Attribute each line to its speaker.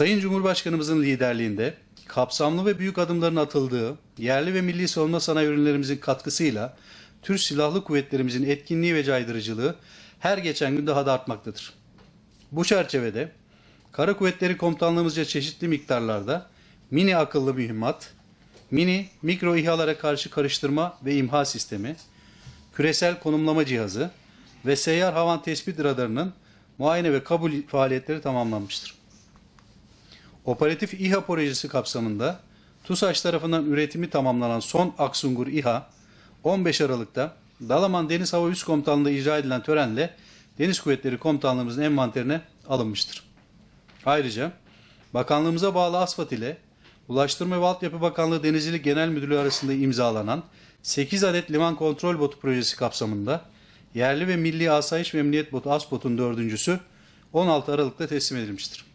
Speaker 1: Sayın Cumhurbaşkanımızın liderliğinde kapsamlı ve büyük adımların atıldığı, yerli ve milli savunma sanayi ürünlerimizin katkısıyla Türk Silahlı Kuvvetlerimizin etkinliği ve caydırıcılığı her geçen gün daha da artmaktadır. Bu çerçevede Kara Kuvvetleri Komutanlığımızca çeşitli miktarlarda mini akıllı mühimmat, mini mikro İHA'lara karşı karıştırma ve imha sistemi, küresel konumlama cihazı ve seyyar havan tespit radarının muayene ve kabul faaliyetleri tamamlanmıştır. Operatif İHA projesi kapsamında TUSAŞ tarafından üretimi tamamlanan son Aksungur İHA 15 Aralık'ta Dalaman Deniz Hava Üst Komutanlığı icra edilen törenle Deniz Kuvvetleri Komutanlığımızın envanterine alınmıştır. Ayrıca bakanlığımıza bağlı ASFAD ile Ulaştırma ve Altyapı Bakanlığı Denizcilik Genel Müdürlüğü arasında imzalanan 8 adet liman kontrol botu projesi kapsamında yerli ve milli asayiş ve emniyet botu ASBOT'un dördüncüsü 16 Aralık'ta teslim edilmiştir.